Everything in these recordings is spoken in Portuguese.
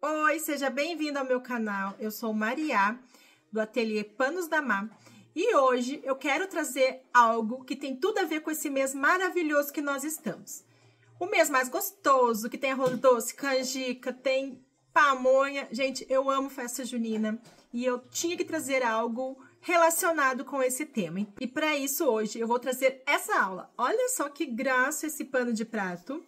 Oi, seja bem-vindo ao meu canal. Eu sou Maria, do ateliê Panos da Mar. E hoje eu quero trazer algo que tem tudo a ver com esse mês maravilhoso que nós estamos. O mês mais gostoso, que tem arroz doce, canjica, tem pamonha. Gente, eu amo festa junina e eu tinha que trazer algo relacionado com esse tema. E para isso hoje eu vou trazer essa aula. Olha só que graça esse pano de prato.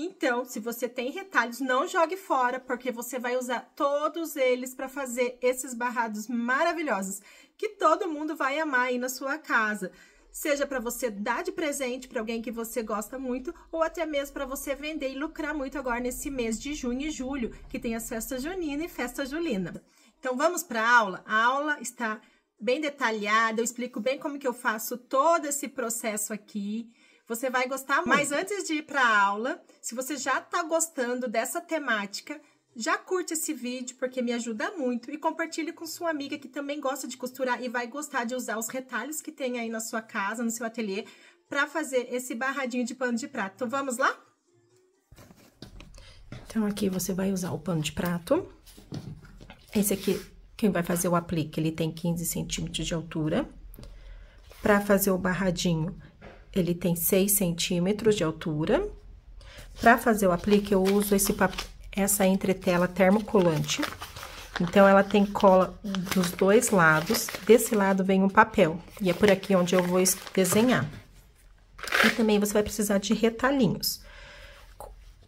Então, se você tem retalhos, não jogue fora, porque você vai usar todos eles para fazer esses barrados maravilhosos, que todo mundo vai amar aí na sua casa seja para você dar de presente para alguém que você gosta muito ou até mesmo para você vender e lucrar muito agora nesse mês de junho e julho, que tem as festas junina e festa julina. Então vamos para a aula. A aula está bem detalhada, eu explico bem como que eu faço todo esse processo aqui. Você vai gostar muito. Hum. Mas antes de ir para a aula, se você já está gostando dessa temática, já curte esse vídeo porque me ajuda muito e compartilhe com sua amiga que também gosta de costurar e vai gostar de usar os retalhos que tem aí na sua casa, no seu ateliê, para fazer esse barradinho de pano de prato. Então, vamos lá? Então, aqui você vai usar o pano de prato. Esse aqui, quem vai fazer o aplique, ele tem 15 centímetros de altura. Para fazer o barradinho, ele tem 6 centímetros de altura. Para fazer o aplique, eu uso esse essa entretela termocolante. Então, ela tem cola dos dois lados. Desse lado vem um papel, e é por aqui onde eu vou desenhar. E também você vai precisar de retalhinhos.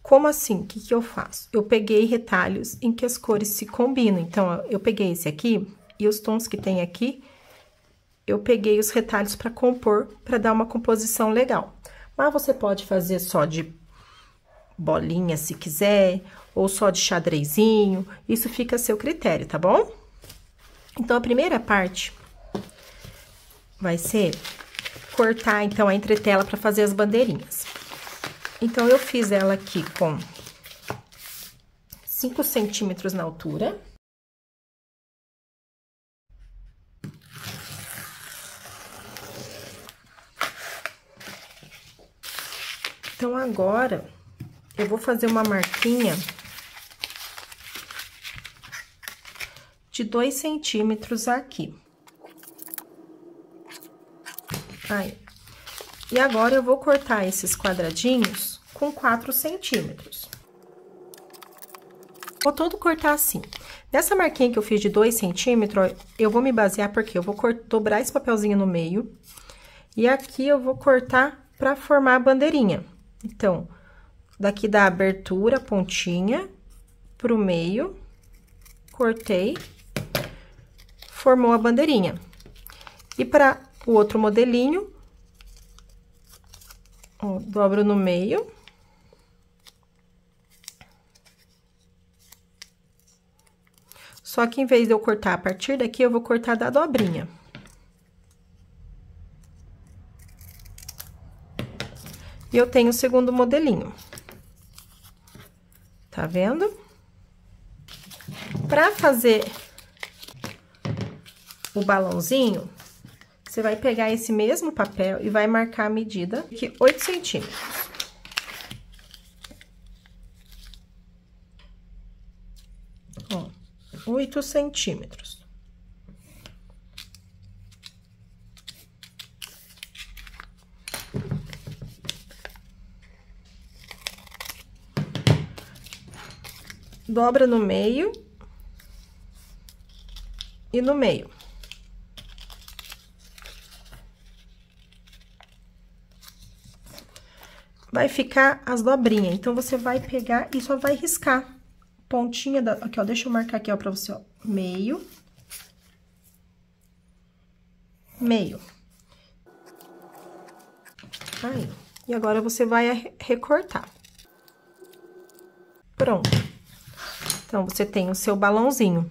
Como assim? O que, que eu faço? Eu peguei retalhos em que as cores se combinam. Então, eu peguei esse aqui e os tons que tem aqui eu peguei os retalhos para compor, para dar uma composição legal. Mas você pode fazer só de bolinha, se quiser, ou só de xadrezinho, isso fica a seu critério, tá bom? Então, a primeira parte vai ser cortar, então, a entretela para fazer as bandeirinhas. Então, eu fiz ela aqui com 5 centímetros na altura. Então, agora, eu vou fazer uma marquinha de dois centímetros aqui. Aí. E agora, eu vou cortar esses quadradinhos com quatro centímetros. Vou todo cortar assim. Nessa marquinha que eu fiz de dois centímetros, eu vou me basear porque eu vou dobrar esse papelzinho no meio. E aqui, eu vou cortar para formar a bandeirinha. Então, daqui da abertura, pontinha, pro meio, cortei, formou a bandeirinha. E para o outro modelinho, ó, dobro no meio. Só que em vez de eu cortar a partir daqui, eu vou cortar da dobrinha. E eu tenho o segundo modelinho. Tá vendo? Pra fazer o balãozinho, você vai pegar esse mesmo papel e vai marcar a medida de 8 centímetros. Ó, 8 centímetros. dobra no meio e no meio. Vai ficar as dobrinhas. Então, você vai pegar e só vai riscar. Pontinha da... Aqui, ó, deixa eu marcar aqui, ó, pra você, ó. Meio. Meio. Aí. E agora, você vai recortar. Pronto. Então, você tem o seu balãozinho.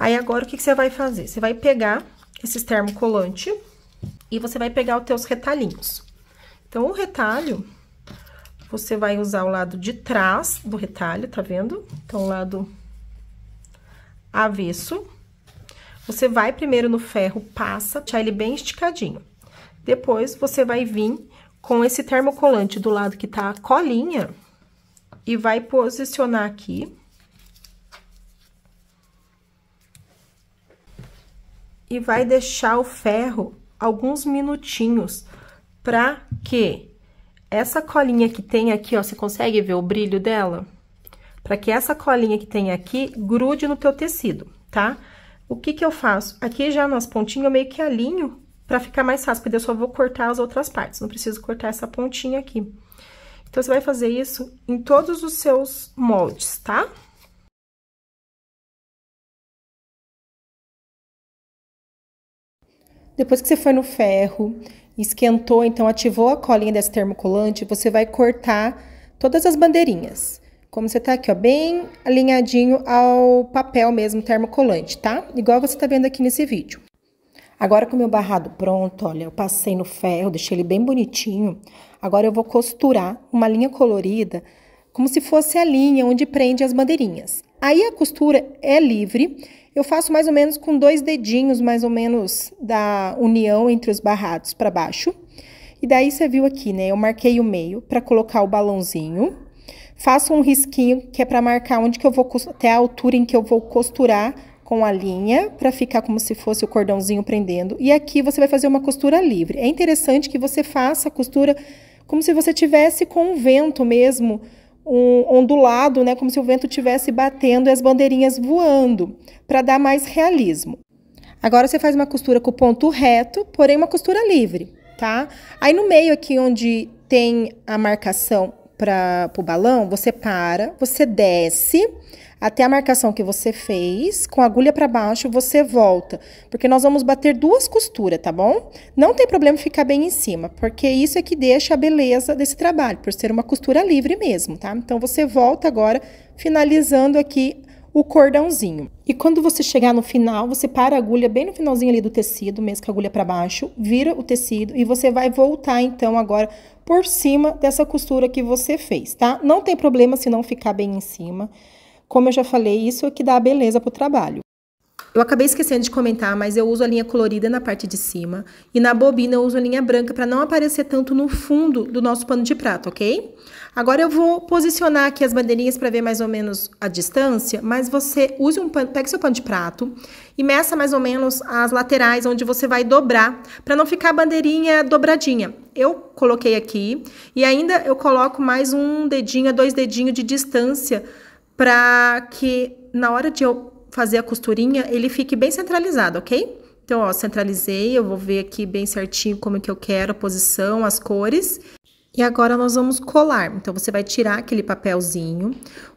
Aí, agora, o que, que você vai fazer? Você vai pegar esses termocolante e você vai pegar os teus retalhinhos. Então, o retalho, você vai usar o lado de trás do retalho, tá vendo? Então, o lado avesso. Você vai primeiro no ferro, passa, deixar ele bem esticadinho. Depois, você vai vir com esse termocolante do lado que tá a colinha, e vai posicionar aqui. E vai deixar o ferro alguns minutinhos para que essa colinha que tem aqui, ó, você consegue ver o brilho dela? Para que essa colinha que tem aqui grude no teu tecido, tá? O que que eu faço? Aqui já nas pontinhas eu meio que alinho para ficar mais fácil, porque eu só vou cortar as outras partes, não preciso cortar essa pontinha aqui. Então, você vai fazer isso em todos os seus moldes, tá? Depois que você foi no ferro, esquentou, então ativou a colinha desse termocolante, você vai cortar todas as bandeirinhas. Como você tá aqui, ó, bem alinhadinho ao papel mesmo termocolante, tá? Igual você tá vendo aqui nesse vídeo. Agora com o meu barrado pronto, olha, eu passei no ferro, deixei ele bem bonitinho. Agora eu vou costurar uma linha colorida, como se fosse a linha onde prende as bandeirinhas. Aí a costura é livre, eu faço mais ou menos com dois dedinhos, mais ou menos, da união entre os barrados para baixo. E daí você viu aqui, né? Eu marquei o meio para colocar o balãozinho. Faço um risquinho que é para marcar onde que eu vou até a altura em que eu vou costurar com a linha para ficar como se fosse o cordãozinho prendendo. E aqui você vai fazer uma costura livre. É interessante que você faça a costura como se você tivesse com o vento mesmo um ondulado, né, como se o vento tivesse batendo e as bandeirinhas voando, para dar mais realismo. Agora você faz uma costura com o ponto reto, porém uma costura livre, tá? Aí no meio aqui onde tem a marcação para o balão, você para, você desce, até a marcação que você fez, com a agulha para baixo, você volta, porque nós vamos bater duas costuras, tá bom? Não tem problema ficar bem em cima, porque isso é que deixa a beleza desse trabalho, por ser uma costura livre mesmo, tá? Então, você volta agora, finalizando aqui o cordãozinho. E quando você chegar no final, você para a agulha bem no finalzinho ali do tecido, mesmo com a agulha para baixo, vira o tecido e você vai voltar então agora por cima dessa costura que você fez, tá? Não tem problema se não ficar bem em cima. Como eu já falei, isso é que dá a beleza para o trabalho. Eu acabei esquecendo de comentar, mas eu uso a linha colorida na parte de cima e na bobina eu uso a linha branca para não aparecer tanto no fundo do nosso pano de prato, ok? Agora eu vou posicionar aqui as bandeirinhas para ver mais ou menos a distância, mas você use um pano, pegue seu pano de prato e meça mais ou menos as laterais onde você vai dobrar para não ficar a bandeirinha dobradinha. Eu coloquei aqui e ainda eu coloco mais um dedinho, dois dedinhos de distância para que na hora de eu fazer a costurinha, ele fique bem centralizado, ok? Então, ó, centralizei, eu vou ver aqui bem certinho como é que eu quero a posição, as cores. E agora nós vamos colar. Então, você vai tirar aquele papelzinho.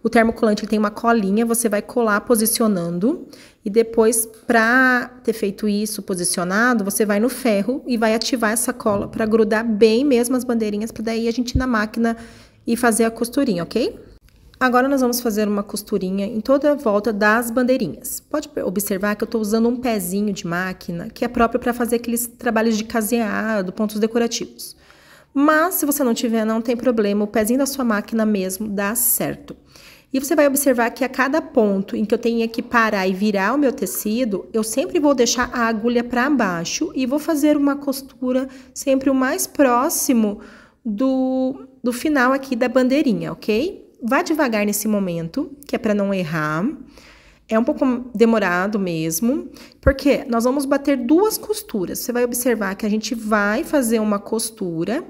O termocolante tem uma colinha, você vai colar posicionando. E depois, para ter feito isso posicionado, você vai no ferro e vai ativar essa cola para grudar bem mesmo as bandeirinhas, para daí a gente ir na máquina e fazer a costurinha, ok? Agora nós vamos fazer uma costurinha em toda a volta das bandeirinhas. Pode observar que eu estou usando um pezinho de máquina, que é próprio para fazer aqueles trabalhos de caseado, pontos decorativos. Mas se você não tiver, não tem problema, o pezinho da sua máquina mesmo dá certo. E você vai observar que a cada ponto em que eu tenha que parar e virar o meu tecido, eu sempre vou deixar a agulha para baixo e vou fazer uma costura sempre o mais próximo do, do final aqui da bandeirinha, ok? vá devagar nesse momento, que é para não errar. É um pouco demorado mesmo, porque nós vamos bater duas costuras. Você vai observar que a gente vai fazer uma costura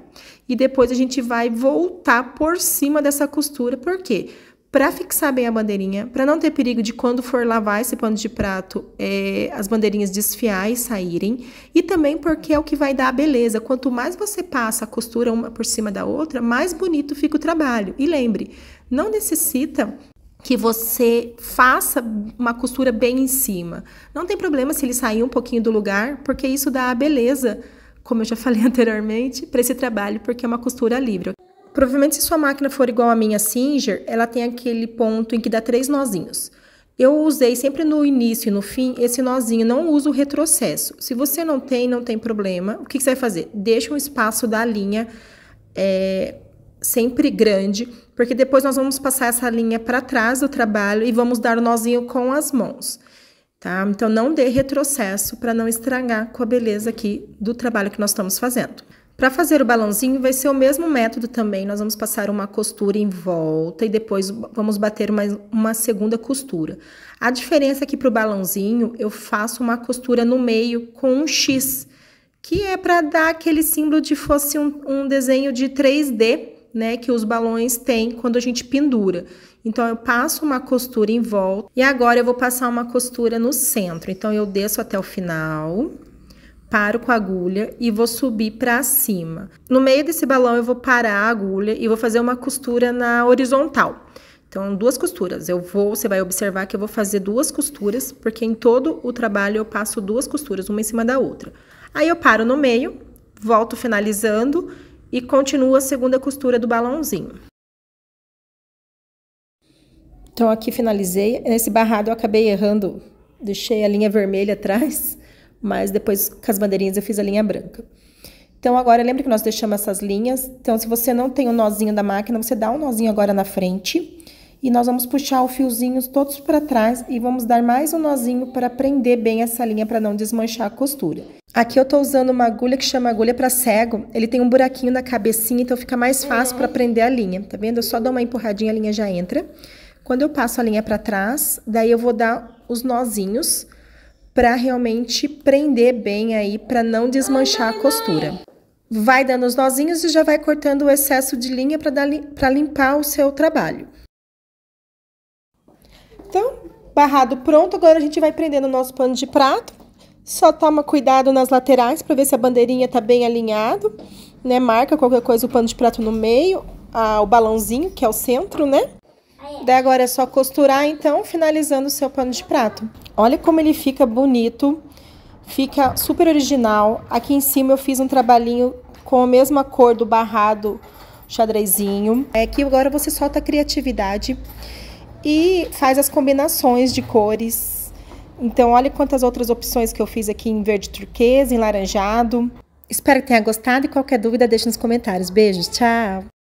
e depois a gente vai voltar por cima dessa costura, por quê? para fixar bem a bandeirinha, para não ter perigo de quando for lavar esse pano de prato, é, as bandeirinhas desfiar e saírem, e também porque é o que vai dar a beleza. Quanto mais você passa a costura uma por cima da outra, mais bonito fica o trabalho. E lembre, não necessita que você faça uma costura bem em cima. Não tem problema se ele sair um pouquinho do lugar, porque isso dá a beleza, como eu já falei anteriormente, para esse trabalho, porque é uma costura livre provavelmente se sua máquina for igual à minha Singer, ela tem aquele ponto em que dá três nozinhos. Eu usei sempre no início e no fim esse nozinho, não uso o retrocesso. Se você não tem, não tem problema. O que, que você vai fazer? Deixa um espaço da linha é, sempre grande, porque depois nós vamos passar essa linha para trás do trabalho e vamos dar o nozinho com as mãos. Tá? Então, não dê retrocesso para não estragar com a beleza aqui do trabalho que nós estamos fazendo. Para fazer o balãozinho vai ser o mesmo método também, nós vamos passar uma costura em volta e depois vamos bater mais uma segunda costura. A diferença é que para o balãozinho eu faço uma costura no meio com um X, que é para dar aquele símbolo de fosse um, um desenho de 3D, né, que os balões têm quando a gente pendura. Então, eu passo uma costura em volta e agora eu vou passar uma costura no centro. Então, eu desço até o final paro com a agulha e vou subir para cima. No meio desse balão eu vou parar a agulha e vou fazer uma costura na horizontal. Então, duas costuras. Eu vou, você vai observar que eu vou fazer duas costuras, porque em todo o trabalho eu passo duas costuras, uma em cima da outra. Aí eu paro no meio, volto finalizando e continuo a segunda costura do balãozinho. Então, aqui finalizei. Nesse barrado eu acabei errando, deixei a linha vermelha atrás mas depois com as bandeirinhas eu fiz a linha branca. Então, agora, lembra que nós deixamos essas linhas. Então, se você não tem o um nozinho da máquina, você dá um nozinho agora na frente. E nós vamos puxar o fiozinhos todos para trás e vamos dar mais um nozinho para prender bem essa linha para não desmanchar a costura. Aqui eu estou usando uma agulha que chama agulha para cego. Ele tem um buraquinho na cabecinha, então fica mais fácil para prender a linha. Tá vendo? Eu só dou uma empurradinha, a linha já entra. Quando eu passo a linha para trás, daí eu vou dar os nozinhos para realmente prender bem aí, para não desmanchar a costura. Vai dando os nozinhos e já vai cortando o excesso de linha para limpar o seu trabalho. Então, barrado pronto, agora a gente vai prendendo o nosso pano de prato. Só toma cuidado nas laterais para ver se a bandeirinha tá bem alinhado, né? Marca qualquer coisa o pano de prato no meio, a, o balãozinho, que é o centro, né? Daí agora é só costurar, então, finalizando o seu pano de prato. Olha como ele fica bonito, fica super original. Aqui em cima eu fiz um trabalhinho com a mesma cor do barrado xadrezinho. É que agora você solta a criatividade e faz as combinações de cores. Então, olha quantas outras opções que eu fiz aqui em verde turquesa, em laranjado. Espero que tenha gostado e qualquer dúvida deixe nos comentários. Beijos, tchau!